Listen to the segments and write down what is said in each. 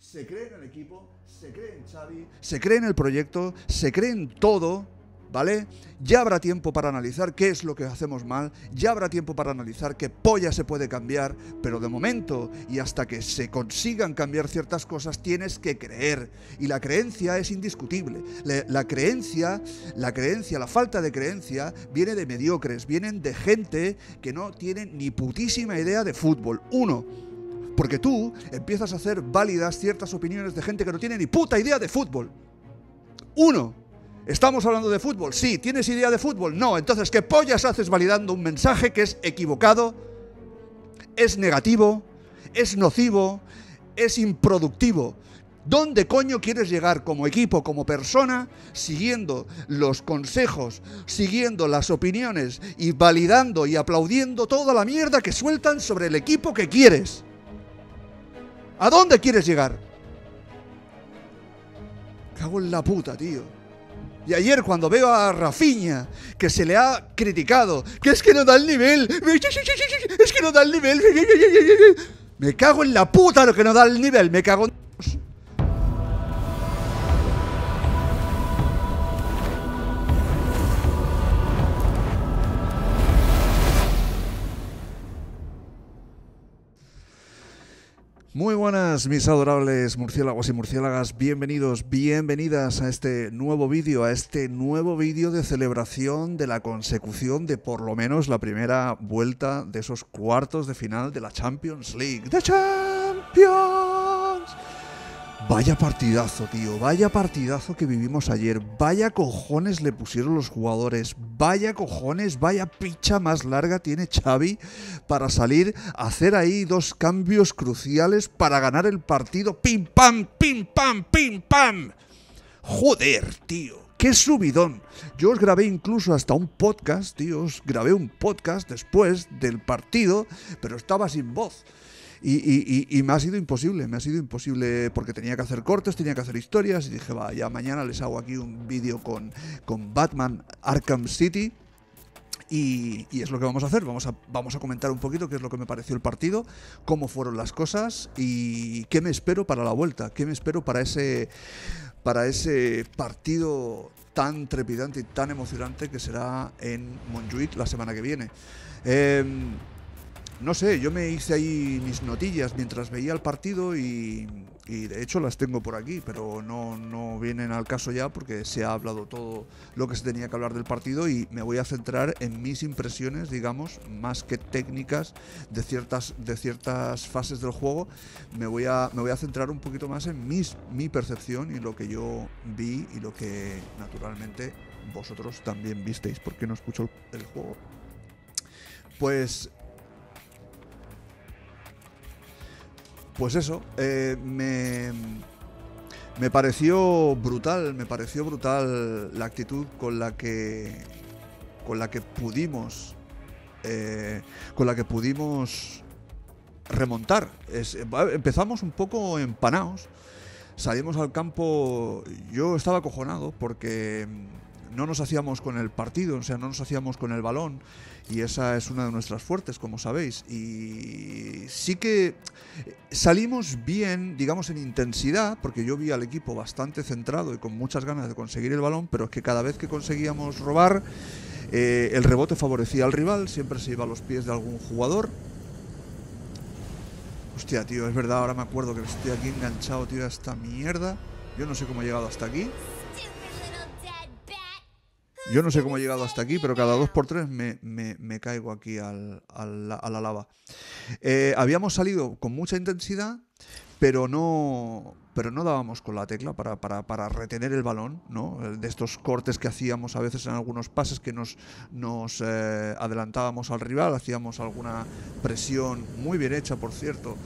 se cree en el equipo, se cree en Xavi, se cree en el proyecto, se cree en todo, ¿vale? Ya habrá tiempo para analizar qué es lo que hacemos mal, ya habrá tiempo para analizar qué polla se puede cambiar, pero de momento y hasta que se consigan cambiar ciertas cosas tienes que creer y la creencia es indiscutible. La, creencia, la creencia, la falta de creencia viene de mediocres, vienen de gente que no tiene ni putísima idea de fútbol. Uno, porque tú empiezas a hacer válidas ciertas opiniones de gente que no tiene ni puta idea de fútbol. Uno, ¿estamos hablando de fútbol? Sí, ¿tienes idea de fútbol? No, entonces, ¿qué pollas haces validando un mensaje que es equivocado, es negativo, es nocivo, es improductivo? ¿Dónde coño quieres llegar como equipo, como persona, siguiendo los consejos, siguiendo las opiniones y validando y aplaudiendo toda la mierda que sueltan sobre el equipo que quieres? ¿A dónde quieres llegar? Cago en la puta, tío. Y ayer cuando veo a Rafiña, que se le ha criticado, que es que no da el nivel, es que no da el nivel, me cago en la puta lo que no da el nivel, me cago en... Muy buenas mis adorables murciélagos y murciélagas, bienvenidos, bienvenidas a este nuevo vídeo, a este nuevo vídeo de celebración de la consecución de por lo menos la primera vuelta de esos cuartos de final de la Champions League. de Champions! Vaya partidazo, tío. Vaya partidazo que vivimos ayer. Vaya cojones le pusieron los jugadores. Vaya cojones, vaya picha más larga tiene Xavi para salir, a hacer ahí dos cambios cruciales para ganar el partido. ¡Pim, pam, pim, pam, pim, pam! Joder, tío. ¡Qué subidón! Yo os grabé incluso hasta un podcast, tío. Os grabé un podcast después del partido, pero estaba sin voz. Y, me ha sido imposible, me ha sido imposible porque tenía que hacer cortes, tenía que hacer historias y dije, va, ya mañana les hago aquí un vídeo con, Batman Arkham City. Y, es lo que vamos a hacer. Vamos a, vamos a comentar un poquito qué es lo que me pareció el partido, cómo fueron las cosas y qué me espero para la vuelta, qué me espero para ese, para ese partido tan trepidante y tan emocionante que será en Montjuic la semana que viene. Em, no sé, yo me hice ahí mis notillas mientras veía el partido y, de hecho las tengo por aquí, pero no, no, vienen al caso ya porque se ha hablado todo lo que se tenía que hablar del partido y me voy a centrar en mis impresiones, digamos, más que técnicas de ciertas, de ciertas fases del juego, me voy, a, me voy a centrar un poquito más en mis, mi percepción y lo que yo vi y lo que naturalmente vosotros también visteis, porque no escucho el juego. Pues Pues eso, eh, me, pareció brutal, me pareció brutal la actitud con la que, con la que pudimos, eh, con la que pudimos remontar. empezamos un poco empanaos, salimos al campo, yo estaba acojonado porque no nos hacíamos con el partido, o sea, no nos hacíamos con el balón y esa es una de nuestras fuertes, como sabéis. Y sí que salimos bien, digamos, en intensidad, porque yo vi al equipo bastante centrado y con muchas ganas de conseguir el balón, pero es que cada vez que conseguíamos robar, eh, el rebote favorecía al rival, siempre se iba a los pies de algún jugador. Hostia, tío, es verdad, ahora me acuerdo que estoy aquí enganchado, tío, a esta mierda. Yo no sé cómo he llegado hasta aquí. Yo no sé cómo he llegado hasta aquí, pero cada dos por tres me, caigo aquí al, a la lava. Eh, habíamos salido con mucha intensidad, pero no, pero no dábamos con la tecla para, retener el balón, ¿no? Eh, de estos cortes que hacíamos a veces en algunos pases que nos, eh, adelantábamos al rival, hacíamos alguna presión muy bien hecha, por cierto,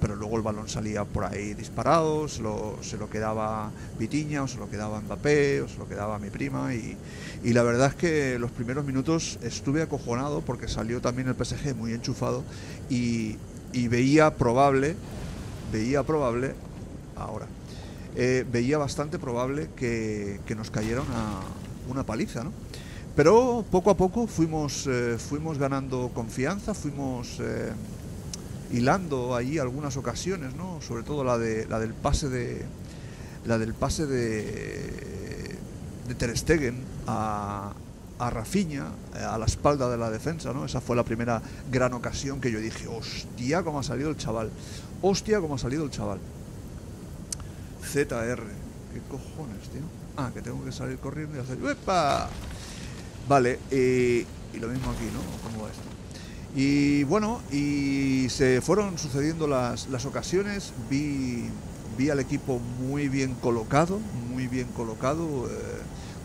pero luego el balón salía por ahí disparado, se lo, quedaba Vitiña o se lo quedaba Mbappé o se lo quedaba mi prima y, la verdad es que los primeros minutos estuve acojonado porque salió también el PSG muy enchufado y, veía probable, veía probable, ahora, eh, veía bastante probable que, nos cayera una, una paliza, ¿no? Pero poco a poco fuimos, eh, fuimos ganando confianza, fuimos... Eh, hilando ahí algunas ocasiones, ¿no? Sobre todo la de la del pase de la del pase de Ter Stegen a a Rafinha eh, a la espalda de la defensa, ¿no? Esa fue la primera gran ocasión que yo dije, "Hostia, como ha salido el chaval. Hostia, como ha salido el chaval." ZR. ¿Qué cojones, tío? Ah, que tengo que salir corriendo y hacer Vale, eh, y lo mismo aquí, ¿no? ¿Cómo va esto? Y bueno, y se fueron sucediendo las, ocasiones, vi, vi, al equipo muy bien colocado, muy bien colocado, eh,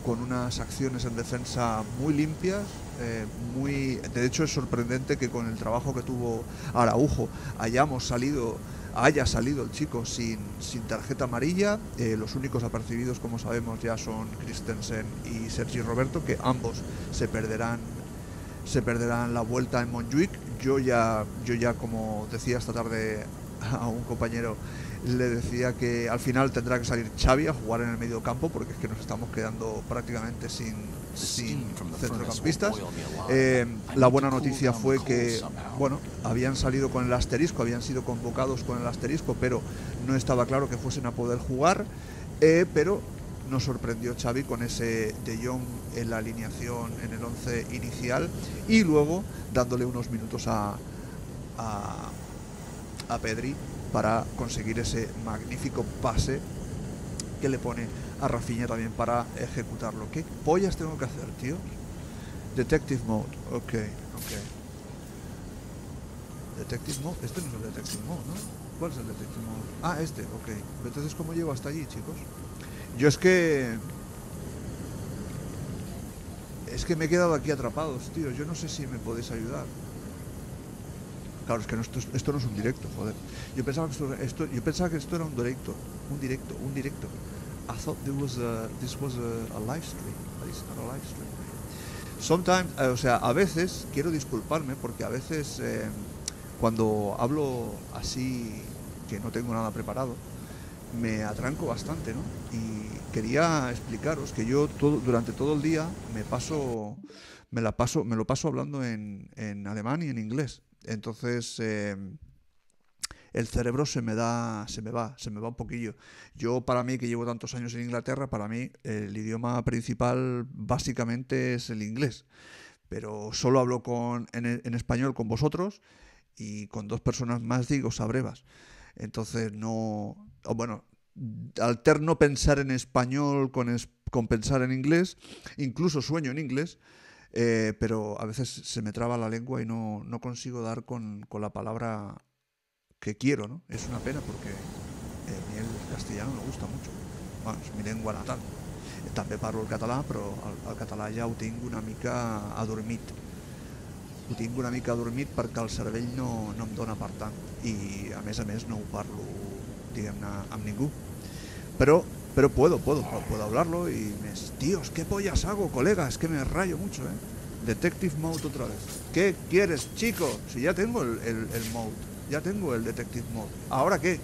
con unas acciones en defensa muy limpias, eh, muy, de hecho es sorprendente que con el trabajo que tuvo Araujo hayamos salido haya salido el chico sin, sin tarjeta amarilla. Eh, los únicos apercibidos, como sabemos, ya son Christensen y Sergi Roberto, que ambos se perderán se perderán la vuelta en Montjuic. Yo ya, yo ya como decía esta tarde a un compañero, le decía que al final tendrá que salir Xavi a jugar en el medio campo porque es que nos estamos quedando prácticamente sin, centrocampistas. Eh, la buena noticia fue que, bueno, habían salido con el asterisco, habían sido convocados con el asterisco, pero no estaba claro que fuesen a poder jugar. Eh, nos sorprendió Xavi con ese De Jong en la alineación en el 11 inicial y luego dándole unos minutos a, a, a Pedri para conseguir ese magnífico pase que le pone a Rafinha también para ejecutarlo. ¿Qué pollas tengo que hacer, tío? Detective Mode, ok, ok. Detective Mode, este no es el Detective Mode, ¿no? ¿Cuál es el Detective Mode? Ah, este, ok. Entonces, ¿cómo llego hasta allí, chicos? Yo es que... Es que me he quedado aquí atrapados, tío. Yo no sé si me podéis ayudar. Claro, es que no, esto, no es un directo, joder. Yo pensaba que esto, yo pensaba que esto era un directo. Un directo, un directo. I thought this was a, live stream, but it's not a live stream. Sometimes, eh, o sea, a veces quiero disculparme porque a veces eh, cuando hablo así que no tengo nada preparado, me atranco bastante, ¿no? Y quería explicaros que yo todo, durante todo el día me paso, me la paso, me lo paso hablando en, en alemán y en inglés. Entonces em, el cerebro se me da, se me va, se me va un poquillo. Yo para mí que llevo tantos años en Inglaterra, para mí el idioma principal básicamente es el inglés. Pero solo hablo con, en, en español con vosotros y con dos personas más digo sabrevas. Entonces no, o bueno, alterno pensar en español con, con pensar en inglés, incluso sueño en inglés, eh, pero a veces se me traba la lengua y no, consigo dar con, la palabra que quiero, ¿no? Es una pena porque eh, a mí el castellano me gusta mucho, bueno, es mi lengua natal. también parlo el catalán pero el, catalán ya ja tengo una mica adormit. Ho tengo una mica adormit porque el cervell no, no em dona per y a mes a mes no parlo a, Pero, pero puedo, puedo, puedo hablarlo y me... Dios, ¿qué pollas hago, colega? Es que me rayo mucho, ¿eh? Detective Mode otra vez. ¿Qué quieres, chico? Si ya tengo el, el, mode, ya tengo el Detective Mode. ¿Ahora qué?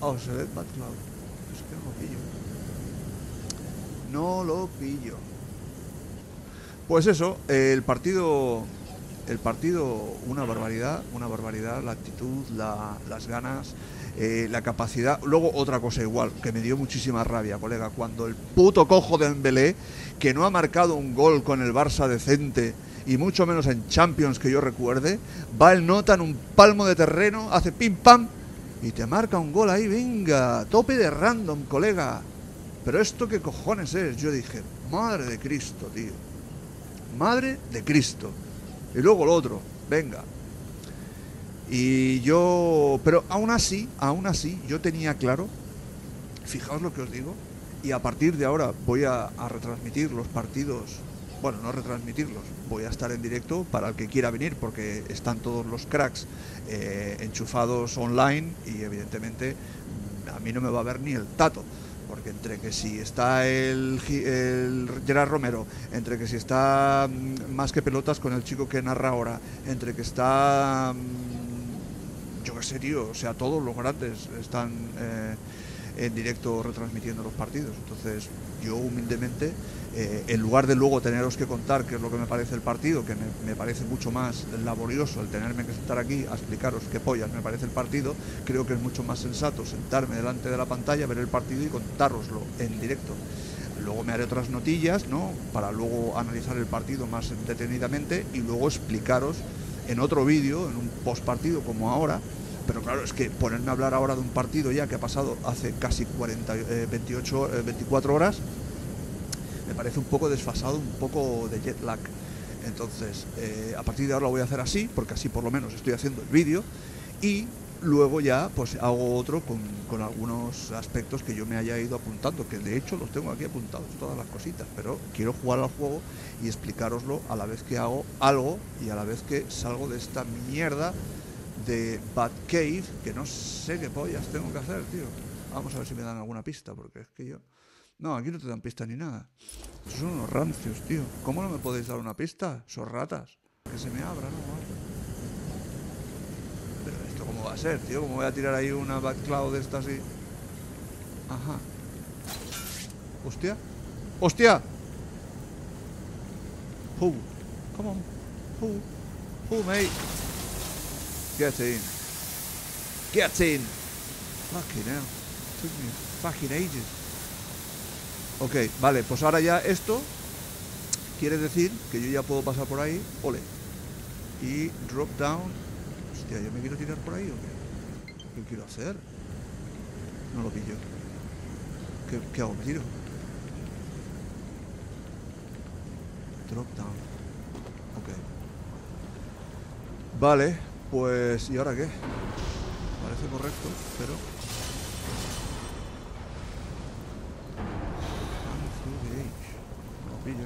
Oh, se ve que no lo pillo. Pues eso, el partido. El partido, una barbaridad, una barbaridad, la actitud, las ganas. Eh, la capacidad. Luego otra cosa igual, que me dio muchísima rabia, colega, cuando el puto cojo de Embelé, que no ha marcado un gol con el Barça decente, y mucho menos en Champions que yo recuerde, va el nota en un palmo de terreno, hace pim pam y te marca un gol ahí, venga, tope de random, colega. Pero esto qué cojones es, yo dije, madre de Cristo, tío. Madre de Cristo. Y luego el otro, venga, y yo, pero aún así, aún así, yo tenía claro, fijaos lo que os digo, y a partir de ahora voy a, retransmitir los partidos, bueno, no retransmitirlos, voy a estar en directo para el que quiera venir, porque están todos los cracks eh, enchufados online y evidentemente a mí no me va a ver ni el tato porque entre que si está el, el, Gerard Romero, entre que si está mm, más que pelotas con el chico que narra ahora, entre que está mm, yo qué sé, o sea, todos los grandes están eh, en directo retransmitiendo los partidos. Entonces, yo humildemente, eh, en lugar de luego teneros que contar qué es lo que me parece el partido, que me, parece mucho más laborioso el tenerme que sentar aquí a explicaros qué pollas me parece el partido, creo que es mucho más sensato sentarme delante de la pantalla, ver el partido y contároslo en directo. Luego me haré otras notillas, ¿no? Para luego analizar el partido más detenidamente y luego explicaros en otro vídeo, en un post partido como ahora, pero claro, es que ponerme a hablar ahora de un partido ya que ha pasado hace casi 40, 28, 24 horas, me parece un poco desfasado, un poco de jet lag. Entonces, eh, a partir de ahora lo voy a hacer así, porque así por lo menos estoy haciendo el vídeo. Y luego ya pues hago otro con, con, algunos aspectos que yo me haya ido apuntando, que de hecho los tengo aquí apuntados, todas las cositas, pero quiero jugar al juego y explicaroslo a la vez que hago algo y a la vez que salgo de esta mierda de Batcave, que no sé qué pollas tengo que hacer, tío. Vamos a ver si me dan alguna pista, porque es que yo... No, aquí no te dan pista ni nada. Esos son unos rancios, tío. ¿Cómo no me podéis dar una pista? Son ratas. Que se me abra, ¿no? Pero esto cómo va a ser, tío. ¿Cómo voy a tirar ahí una backcloud de esta así? Ajá. Hostia. ¡Hostia! ¡Hu! Come on. ¡Hu! mate! Get in. Get in. Fucking hell. Took me fucking ages. Ok, vale, pues ahora ya esto quiere decir que yo ya puedo pasar por ahí. Ole. Y drop down. Hostia, ¿yo me quiero tirar por ahí o qué? ¿Qué quiero hacer? No lo pillo. ¿Qué, qué hago? ¿Me tiro? Drop down. Ok. Vale, pues, ¿y ahora qué? Parece correcto, pero... ¿eh?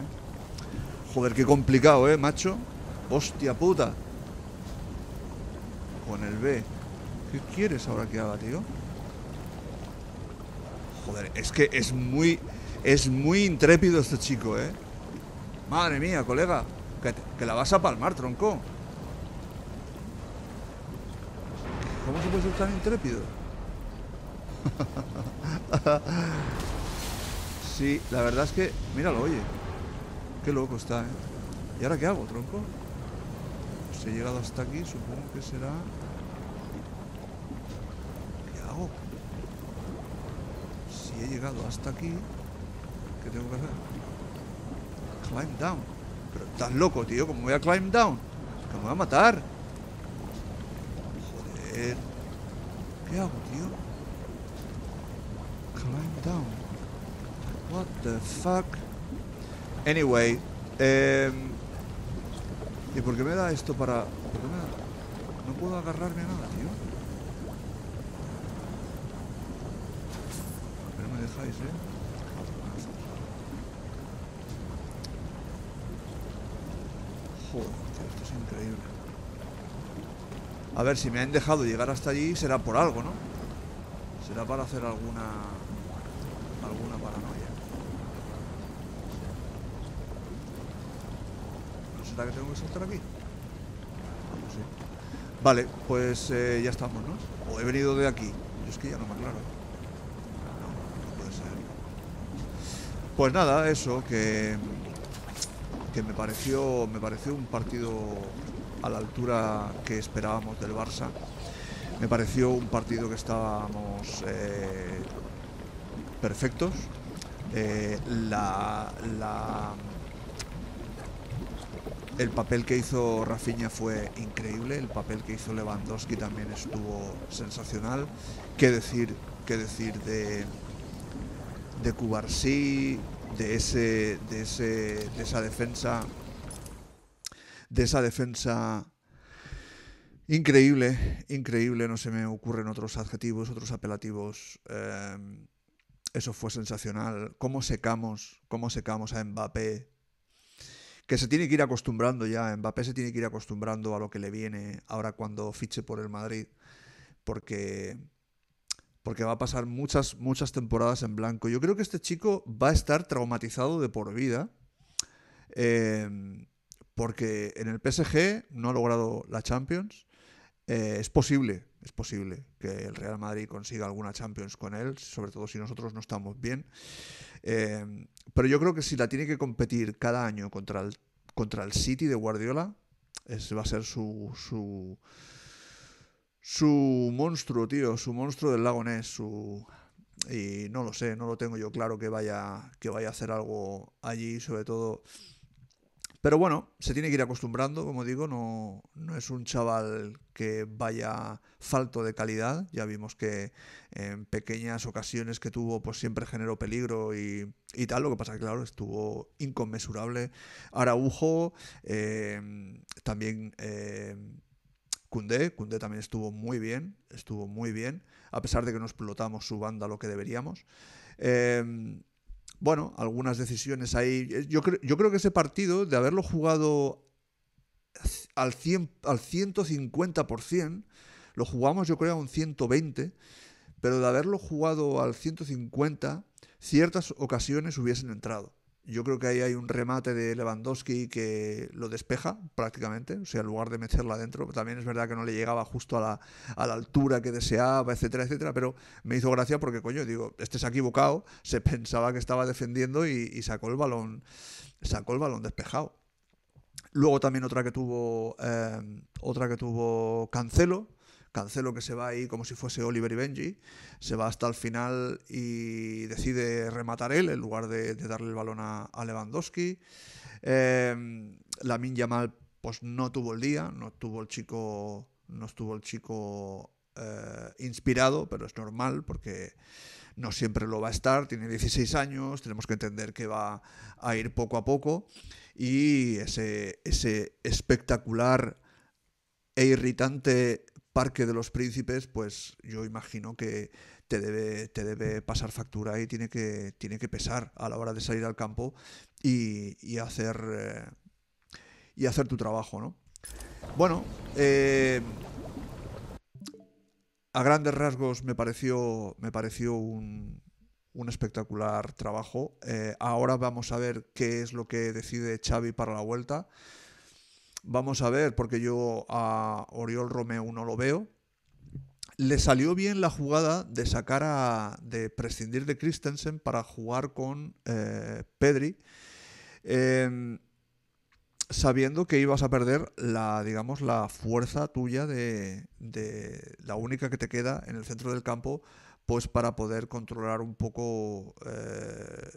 Joder, qué complicado, ¿eh, macho? Hostia puta. Con el B. ¿Qué quieres ahora que haga, tío? Joder, es que es muy... Es muy intrépido este chico, ¿eh? Madre mía, colega. que, que la vas a palmar, tronco. ¿Cómo se puede ser tan intrépido? sí, la verdad es que... Míralo, oye. Qué loco está, ¿eh? ¿Y ahora qué hago, tronco? Pues he llegado hasta aquí, supongo que será... ¿Qué hago? Si he llegado hasta aquí... ¿Qué tengo que hacer? Climb down. Pero estás loco, tío. ¿Cómo voy a climb down? Que me voy a matar. ¿Qué hago, tío? Climb down. What the fuck? Anyway. Em, ¿Y por qué me da esto para...? ¿Por qué me da? No puedo agarrarme a nada, tío. Pero me dejáis, ¿eh? A ver, si me han dejado llegar hasta allí será por algo, ¿no? Será para hacer alguna... Alguna paranoia. ¿No será que tengo que saltar aquí? Vale, pues eh, ya estamos, ¿no? O he venido de aquí. Yo es que ya no me aclaro. No, no puede ser. Pues nada, eso, que... Que me pareció, me pareció un partido a la altura que esperábamos del Barça. Me pareció un partido que estábamos eh, perfectos. Eh, la, el papel que hizo Rafinha fue increíble, el papel que hizo Lewandowski también estuvo sensacional. ¿Qué decir, qué decir de, de Cubarsí, de, de, ese, de esa defensa de esa defensa increíble, increíble, no se me ocurren otros adjetivos, otros apelativos. Eh, eso fue sensacional. Cómo secamos, cómo secamos a Mbappé. Que se tiene que ir acostumbrando ya, Mbappé se tiene que ir acostumbrando a lo que le viene ahora cuando fiche por el Madrid, porque, porque va a pasar muchas, muchas temporadas en blanco. Yo creo que este chico va a estar traumatizado de por vida. Eh, porque en el PSG no ha logrado la Champions. Eh, es posible, es posible que el Real Madrid consiga alguna Champions con él, sobre todo si nosotros no estamos bien. Em, pero yo creo que si la tiene que competir cada año contra el, contra el City de Guardiola, ese va a ser su, su, su monstruo, tío, su monstruo del lago Ness, su... Y no lo sé, no lo tengo yo claro que vaya, que vaya a hacer algo allí, sobre todo pero bueno, se tiene que ir acostumbrando, como digo, no, es un chaval que vaya falto de calidad. Ya vimos que en pequeñas ocasiones que tuvo, pues siempre generó peligro y, tal. Lo que pasa es que, claro, estuvo inconmensurable. Araujo, em, también eh, también estuvo muy bien, estuvo muy bien, a pesar de que nos explotamos su banda lo que deberíamos. Em, bueno, algunas decisiones ahí. Eh, yo, creo, yo creo que ese partido, de haberlo jugado al, al 150%, lo jugamos yo creo a un 120, pero de haberlo jugado al 150, ciertas ocasiones hubiesen entrado. Yo creo que ahí hay un remate de Lewandowski que lo despeja prácticamente, o sea, en lugar de meterla adentro. También es verdad que no le llegaba justo a la, a la altura que deseaba, etcétera, etcétera, pero me hizo gracia porque, coño, digo, este se ha equivocado, se pensaba que estaba defendiendo y, sacó el balón, sacó el balón despejado. Luego también otra que tuvo eh, otra que tuvo Cancelo, Cancelo que se va ahí como si fuese Oliver y Benji, se va hasta el final y decide rematar él en lugar de, darle el balón a, Lewandowski. Em, La Minja Mal pues no tuvo el día, no tuvo el chico, no estuvo el chico eh, inspirado, pero es normal porque no siempre lo va a estar, tiene 16 años, tenemos que entender que va a ir poco a poco y ese, ese espectacular e irritante Parque de los Príncipes, pues yo imagino que te debe, te debe pasar factura y tiene que, tiene que pesar a la hora de salir al campo y, hacer, eh, y hacer tu trabajo, Bueno, eh, a grandes rasgos me pareció, me pareció un, espectacular trabajo. Eh, ahora vamos a ver qué es lo que decide Xavi para la vuelta. Vamos a ver, porque yo a Oriol Romeo no lo veo. Le salió bien la jugada de sacar a. de prescindir de Christensen para jugar con eh, Pedri. Em, sabiendo que ibas a perder la, digamos, la fuerza tuya de, la única que te queda en el centro del campo, pues para poder controlar un poco eh,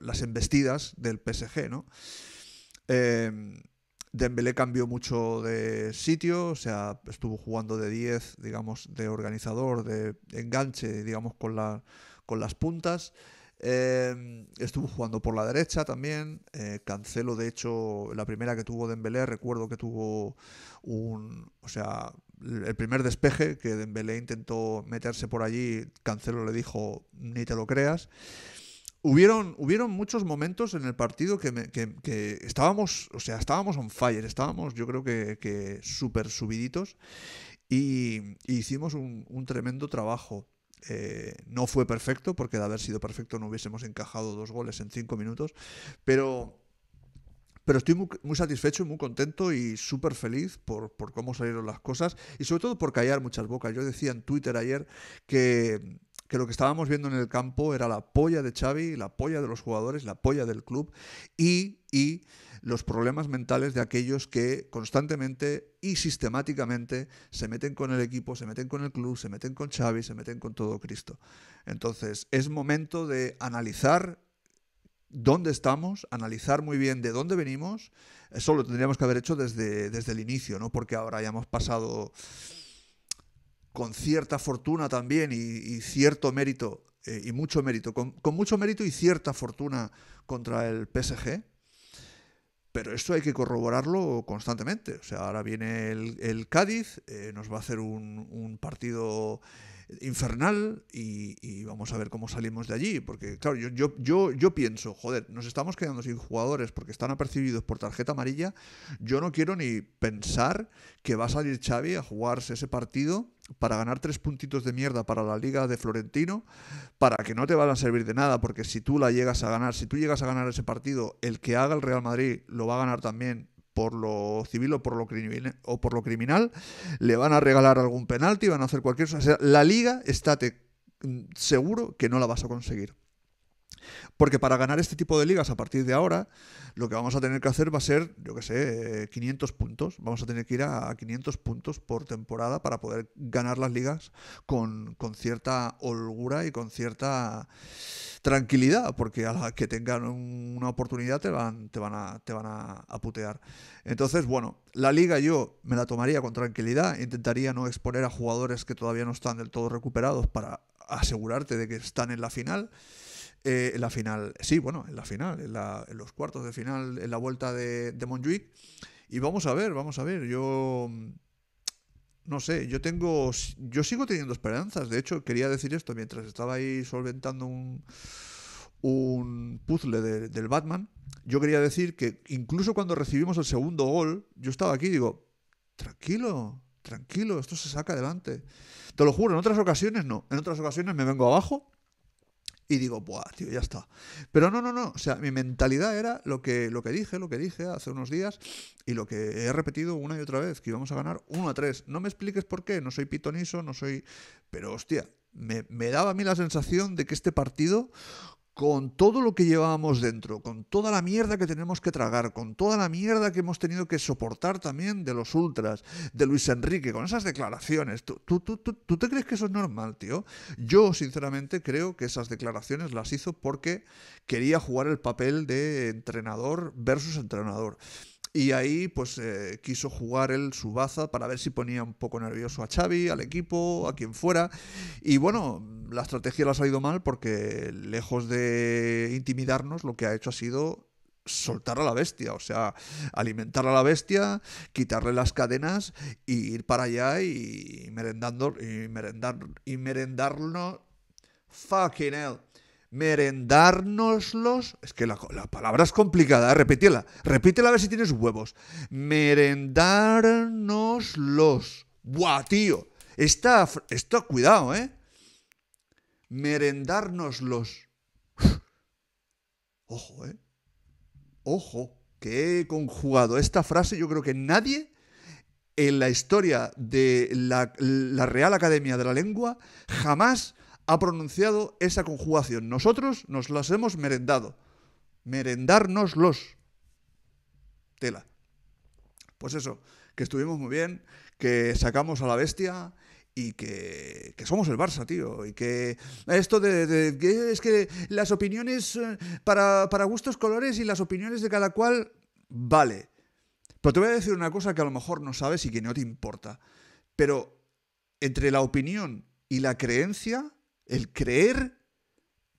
las embestidas del PSG, ¿no? Eh, Dembélé cambió mucho de sitio, o sea, estuvo jugando de 10, digamos, de organizador, de enganche, digamos, con, con las puntas. Em, estuvo jugando por la derecha también. Eh, Cancelo, de hecho, la primera que tuvo Dembélé, recuerdo que tuvo un... O sea, el primer despeje que Dembélé intentó meterse por allí, Cancelo le dijo, ni te lo creas. Hubieron, hubieron muchos momentos en el partido que, que, estábamos, o sea, estábamos on fire, estábamos yo creo que, que súper subiditos y, hicimos un, un, tremendo trabajo. Eh, no fue perfecto, porque de haber sido perfecto no hubiésemos encajado dos goles en cinco minutos, pero, pero estoy muy, satisfecho satisfecho, muy contento y súper feliz por, por cómo salieron las cosas y sobre todo por callar muchas bocas. Yo decía en Twitter ayer que que lo que estábamos viendo en el campo era la polla de Xavi, la polla de los jugadores, la polla del club y, los problemas mentales de aquellos que constantemente y sistemáticamente se meten con el equipo, se meten con el club, se meten con Xavi, se meten con todo Cristo. Entonces es momento de analizar dónde estamos, analizar muy bien de dónde venimos. Eso lo tendríamos que haber hecho desde, desde el inicio, no porque ahora ya hemos pasado con cierta fortuna también y, cierto mérito, eh, y mucho mérito, con, mucho mérito y cierta fortuna contra el PSG. Pero esto hay que corroborarlo constantemente. O sea, ahora viene el, Cádiz, eh, nos va a hacer un partido infernal y, vamos a ver cómo salimos de allí. Porque, claro, yo, yo, yo, yo pienso, joder, nos estamos quedando sin jugadores porque están apercibidos por tarjeta amarilla. Yo no quiero ni pensar que va a salir Xavi a jugarse ese partido para ganar tres puntitos de mierda para la liga de Florentino, para que no te van a servir de nada, porque si tú la llegas a ganar, si tú llegas a ganar ese partido, el que haga el Real Madrid lo va a ganar también por lo civil o por lo, criminal, o por lo criminal, le van a regalar algún penalti, van a hacer cualquier cosa. sea, la liga, estate mm, seguro que no la vas a conseguir. Porque para ganar este tipo de ligas a partir de ahora, lo que vamos a tener que hacer va a ser, yo que sé, 500 eh, puntos. Vamos a tener que ir a 500 puntos por temporada para poder ganar las ligas con, cierta holgura y con cierta tranquilidad, porque a la que tengan una oportunidad te van, te van, a, te van a, a putear. Entonces, bueno, la liga yo me la tomaría con tranquilidad, intentaría no exponer a jugadores que todavía no están del todo recuperados para asegurarte de que están en la final. Eh, en la final, sí, bueno, en la final, en, los cuartos de final, en la vuelta de, de Montjuic. Y vamos a ver, vamos a ver, yo mm, no sé, yo tengo, yo sigo teniendo esperanzas. De hecho, quería decir esto mientras estaba ahí solventando un, un puzzle del Batman. Yo quería decir que incluso cuando recibimos el segundo gol, yo estaba aquí y digo, tranquilo, tranquilo, esto se saca adelante. Te lo juro, en otras ocasiones no. En otras ocasiones me vengo abajo y digo, buah, tío, ya está. Pero no, no, no, o sea, mi mentalidad era lo que, lo que dije, lo que dije hace unos días y lo que he repetido una y otra vez, que íbamos a ganar 1 a 3. No me expliques por qué, no soy pitoniso, no soy... Pero hostia, me, me daba a mí la sensación de que este partido con todo lo que llevábamos dentro, con toda la mierda que tenemos que tragar, con toda la mierda que hemos tenido que soportar también de los ultras, de Luis Enrique, con esas declaraciones. ¿Tú, tú, tú, tú te crees que eso es normal, tío? Yo, sinceramente, creo que esas declaraciones las hizo porque quería jugar el papel de entrenador versus entrenador. Y ahí pues eh, quiso jugar él su baza para ver si ponía un poco nervioso a Xavi, al equipo, a quien fuera. Y bueno, la estrategia le ha salido mal porque lejos de intimidarnos, lo que ha hecho ha sido soltar a la bestia, o sea, alimentar a la bestia, quitarle las cadenas e ir para allá y merendando y merendar y merendarnos fucking hell. Merendárnoslos. Es que la, palabra es complicada, ¿eh? repítela. Repítela a ver si tienes huevos. Merendárnoslos. Buah, tío. Está, esto, cuidado, ¿eh? merendárnoslos. Ojo, ¿eh? Ojo, que he conjugado esta frase, yo creo que nadie en la historia de la, la, Real Academia de la Lengua jamás ha pronunciado esa conjugación. Nosotros nos las hemos merendado. Merendárnoslos. Tela. Pues eso, que estuvimos muy bien, que sacamos a la bestia, y que, somos el Barça, tío. Y que esto de, es que las opiniones eh, para, para, gustos, colores y las opiniones de cada cual, vale. Pero te voy a decir una cosa que a lo mejor no sabes y que no te importa. Pero entre la opinión y la creencia, el creer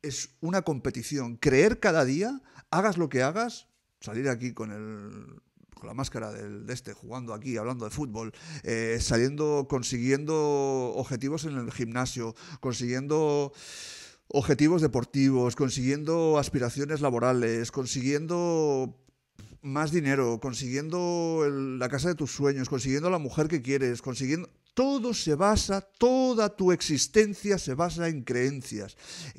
es una competición. Creer cada día, hagas lo que hagas, salir aquí con el la máscara del, de este, jugando aquí, hablando de fútbol, eh, saliendo, consiguiendo objetivos en el gimnasio, consiguiendo objetivos deportivos, consiguiendo aspiraciones laborales, consiguiendo más dinero, consiguiendo la casa de tus sueños, consiguiendo la mujer que quieres, consiguiendo todo se basa, toda tu existencia se basa en creencias.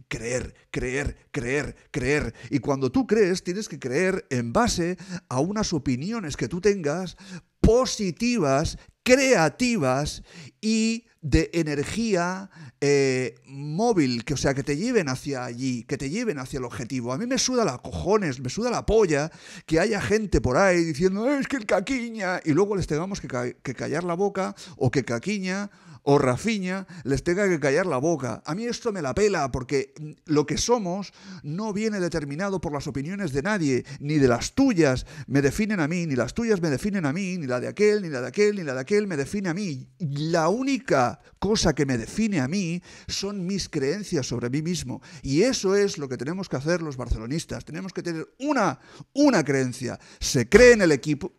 Creer, creer, creer, creer. Y cuando tú crees, tienes que creer en base a unas opiniones que tú tengas positivas, creativas y de energía eh, móvil, que o sea, que te lleven hacia allí, que te lleven hacia el objetivo. A mí me suda la cojones, me suda la polla que haya gente por ahí diciendo, es que el caquiña, y luego les tengamos que, que callar la boca o que caquiña o Rafiña les tenga que callar la boca. A mí esto me la pela porque lo que somos no viene determinado por las opiniones de nadie, ni de las tuyas me definen a mí, ni las tuyas me definen a mí, ni la de aquel, ni la de aquel, ni la de aquel me define a mí. La única cosa que me define a mí son mis creencias sobre mí mismo y eso es lo que tenemos que hacer los barcelonistas. Tenemos que tener una una creencia. Se cree en el equipo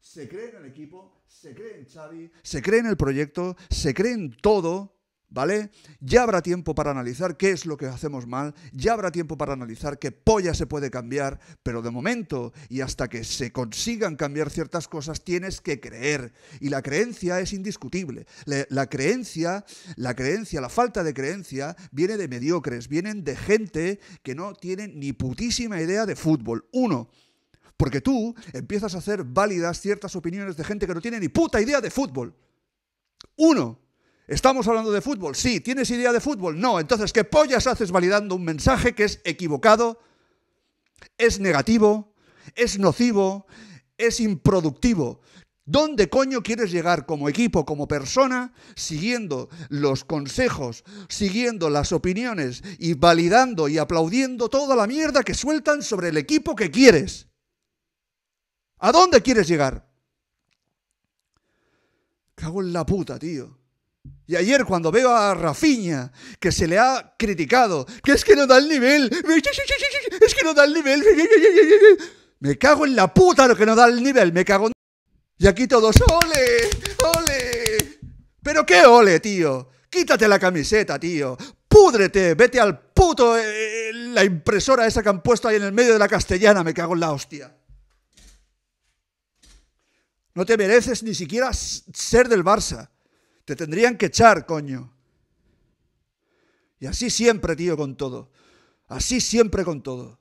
se cree en el equipo se cree en Xavi, se cree en el proyecto, se cree en todo, ¿vale? Ya habrá tiempo para analizar qué es lo que hacemos mal, ya habrá tiempo para analizar qué polla se puede cambiar, pero de momento y hasta que se consigan cambiar ciertas cosas tienes que creer y la creencia es indiscutible. La, creencia, la creencia, la falta de creencia viene de mediocres, vienen de gente que no tiene ni putísima idea de fútbol. Uno, porque tú empiezas a hacer válidas ciertas opiniones de gente que no tiene ni puta idea de fútbol. Uno, ¿estamos hablando de fútbol? Sí, ¿tienes idea de fútbol? No, entonces, ¿qué pollas haces validando un mensaje que es equivocado, es negativo, es nocivo, es improductivo? ¿Dónde coño quieres llegar como equipo, como persona, siguiendo los consejos, siguiendo las opiniones y validando y aplaudiendo toda la mierda que sueltan sobre el equipo que quieres? ¿A dónde quieres llegar? Cago en la puta, tío. Y ayer cuando veo a Rafiña, que se le ha criticado, que es que no da el nivel, es que no da el nivel, me cago en la puta lo que no da el nivel, me cago en... Y aquí todos, ole, ole. Pero qué ole, tío. Quítate la camiseta, tío. Púdrete, vete al puto... Eh, eh, la impresora esa que han puesto ahí en el medio de la castellana, me cago en la hostia. No te mereces ni siquiera ser del Barça. Te tendrían que echar, coño. Y así siempre, tío, con todo. Así siempre con todo.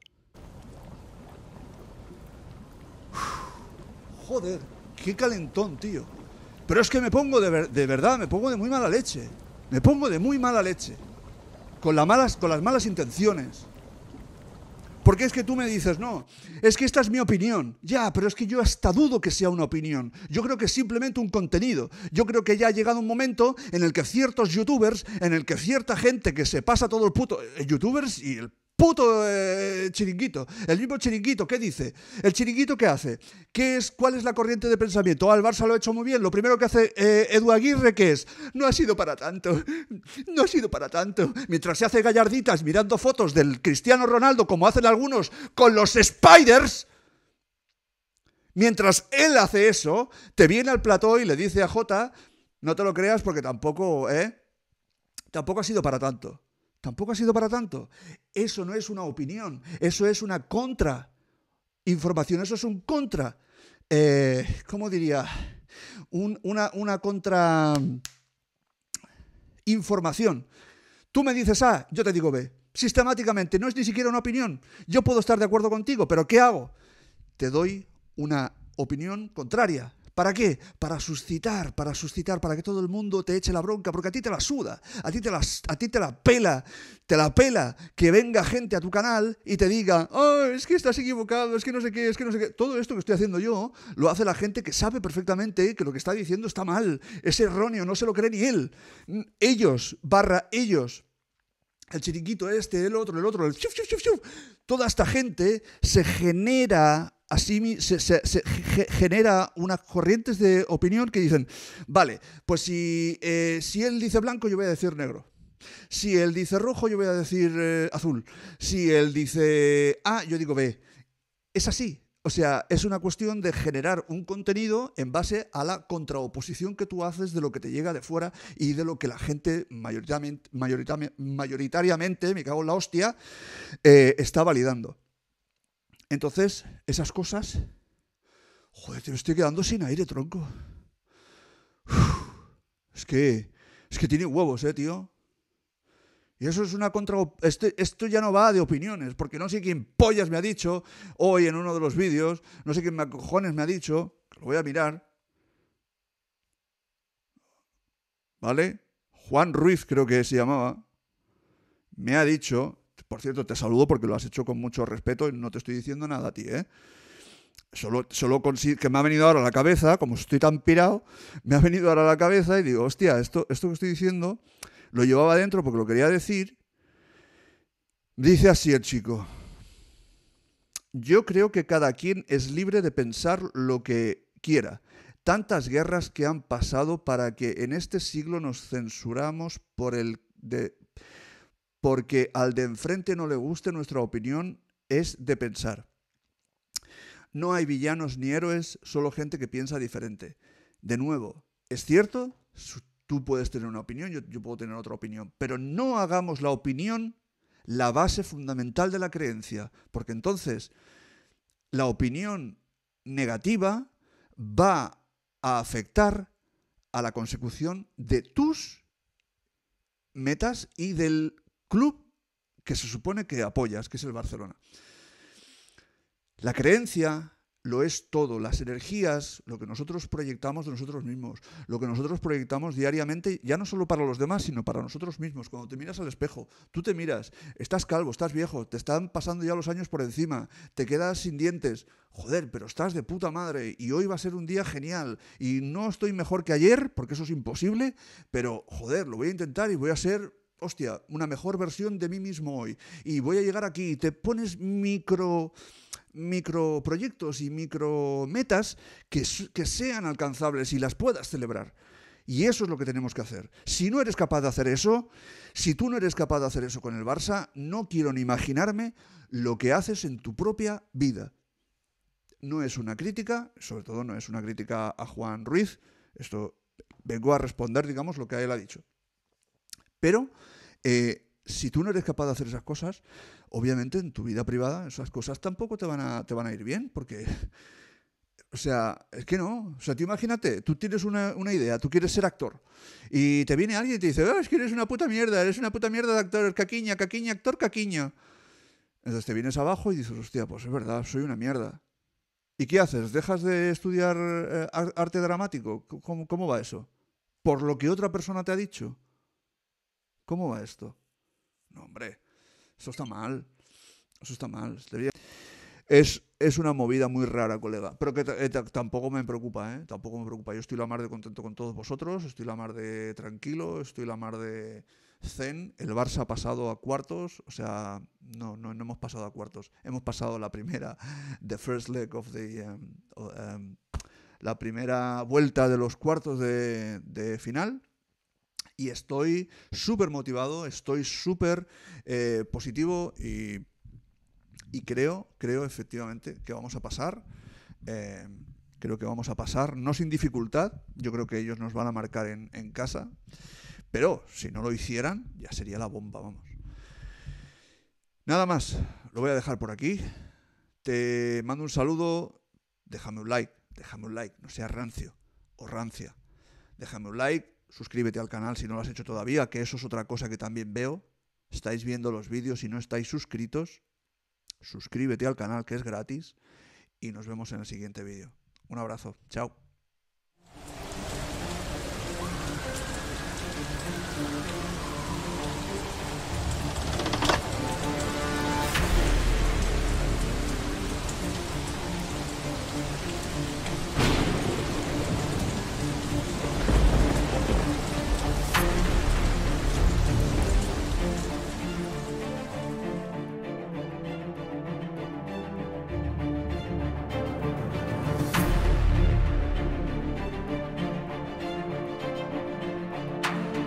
joder, qué calentón, tío. Pero es que me pongo de, de, verdad, me pongo de muy mala leche. Me pongo de muy mala leche. Con, las malas, con las malas intenciones. Porque es que tú me dices, no, es que esta es mi opinión. Ya, pero es que yo hasta dudo que sea una opinión. Yo creo que es simplemente un contenido. Yo creo que ya ha llegado un momento en el que ciertos youtubers, en el que cierta gente que se pasa todo el puto... Eh, youtubers y el puto eh, chiringuito. El mismo chiringuito, ¿qué dice? ¿El chiringuito qué hace? ¿Qué es, ¿Cuál es la corriente de pensamiento? Al ah, Barça lo ha hecho muy bien. Lo primero que hace eh, Edu Aguirre, ¿qué es? No ha sido para tanto. No ha sido para tanto. Mientras se hace gallarditas mirando fotos del Cristiano Ronaldo, como hacen algunos con los Spiders. Mientras él hace eso, te viene al plató y le dice a Jota, no te lo creas porque tampoco, ¿eh? Tampoco ha sido para tanto. Tampoco ha sido para tanto. Eso no es una opinión, eso es una contra información, eso es un contra. Eh, ¿Cómo diría? una, una contra mm, información. Tú me dices A, ah, yo te digo B. Sistemáticamente, no es ni siquiera una opinión. Yo puedo estar de acuerdo contigo, pero ¿qué hago? Te doy una opinión contraria. ¿Para qué? Para suscitar, para suscitar, para que todo el mundo te eche la bronca, porque a ti te la suda, a ti te la, a ti te la pela, te la pela que venga gente a tu canal y te diga, oh, es que estás equivocado, es que no sé qué, es que no sé qué. Todo esto que estoy haciendo yo lo hace la gente que sabe perfectamente que lo que está diciendo está mal, es erróneo, no se lo cree ni él. Ellos, barra ellos, el chiringuito este, el otro, el otro, el chuf, chuf, chuf, chuf. Toda esta gente se genera así se, genera unas corrientes de opinión que dicen, vale, pues eh, si, él dice blanco, yo voy a decir negro. Si él dice rojo, yo voy a decir eh, azul. Si él dice A, yo digo B. Es así. O sea, es una cuestión de generar un contenido en base a la contraoposición que tú haces de lo que te llega de fuera y de lo que la gente mayoritariamente, me cago en la hostia, eh, está validando. Entonces, esas cosas... Joder, te me estoy quedando sin aire, tronco. es que... Es que tiene huevos, eh, tío. Y eso es una contra... Este, esto ya no va de opiniones, porque no sé quién pollas me ha dicho hoy en uno de los vídeos, no sé quién me cojones me ha dicho, que lo voy a mirar. ¿Vale? Juan Ruiz creo que se llamaba, me ha dicho, por cierto, te saludo porque lo has hecho con mucho respeto y no te estoy diciendo nada a ti, ¿eh? Solo, solo que me ha venido ahora a la cabeza, como estoy tan pirado, me ha venido ahora a la cabeza y digo, hostia, esto, esto que estoy diciendo lo llevaba adentro porque lo quería decir. Dice así el chico. Yo creo que cada quien es libre de pensar lo que quiera. Tantas guerras que han pasado para que en este siglo nos censuramos por el de, porque al de enfrente no le guste nuestra opinión es de pensar. No hay villanos ni héroes, solo gente que piensa diferente. De nuevo, ¿es cierto? Tú puedes tener una opinión, yo, puedo tener otra opinión, pero no hagamos la opinión la base fundamental de la creencia, porque entonces la opinión negativa va a afectar a la consecución de tus metas y del club que se supone que apoyas, que es el Barcelona. La creencia lo es todo. Las energías, lo que nosotros proyectamos de nosotros mismos, lo que nosotros proyectamos diariamente, ya no solo para los demás, sino para nosotros mismos. Cuando te miras al espejo, tú te miras, estás calvo, estás viejo, te están pasando ya los años por encima, te quedas sin dientes. Joder, pero estás de puta madre y hoy va a ser un día genial. Y no estoy mejor que ayer, porque eso es imposible, pero joder, lo voy a intentar y voy a ser hostia, una mejor versión de mí mismo hoy. Y voy a llegar aquí y te pones micro microproyectos y micrometas que, que sean alcanzables y las puedas celebrar. Y eso es lo que tenemos que hacer. Si no eres capaz de hacer eso, si tú no eres capaz de hacer eso con el Barça, no quiero ni imaginarme lo que haces en tu propia vida. No es una crítica, sobre todo no es una crítica a Juan Ruiz. Esto vengo a responder, digamos, lo que él ha dicho. Pero eh, si tú no eres capaz de hacer esas cosas, obviamente en tu vida privada esas cosas tampoco te van a, te van a ir bien, porque, o sea, es que no. O sea, tú imagínate, tú tienes una, idea, tú quieres ser actor, y te viene alguien y te dice, ah, es que eres una puta mierda, eres una puta mierda de actor, caquiña, caquiña, actor, caquiña. Entonces te vienes abajo y dices, hostia, pues es verdad, soy una mierda. ¿Y qué haces? ¿Dejas de estudiar eh, arte dramático? ¿Cómo, ¿Cómo va eso? ¿Por lo que otra persona te ha dicho? ¿Cómo va esto? hombre, eso está mal. Eso está mal. Es, es una movida muy rara, colega. Pero que eh, tampoco me preocupa, ¿eh? Tampoco me preocupa. Yo estoy la mar de contento con todos vosotros, estoy la mar de tranquilo, estoy la mar de zen. El Barça ha pasado a cuartos, o sea, no, no, no hemos pasado a cuartos. Hemos pasado la primera, the first leg of the... Um, um, la primera vuelta de los cuartos de, de final y estoy súper motivado, estoy súper eh, positivo y, creo, creo efectivamente que vamos a pasar. Eh, creo que vamos a pasar, no sin dificultad, yo creo que ellos nos van a marcar en, en casa, pero si no lo hicieran ya sería la bomba, vamos. Nada más, lo voy a dejar por aquí. Te mando un saludo, déjame un like, déjame un like, no sea rancio o rancia. Déjame un like, suscríbete al canal si no lo has hecho todavía, que eso es otra cosa que también veo. Estáis viendo los vídeos y no estáis suscritos. Suscríbete al canal que es gratis y nos vemos en el siguiente vídeo. Un abrazo, chao.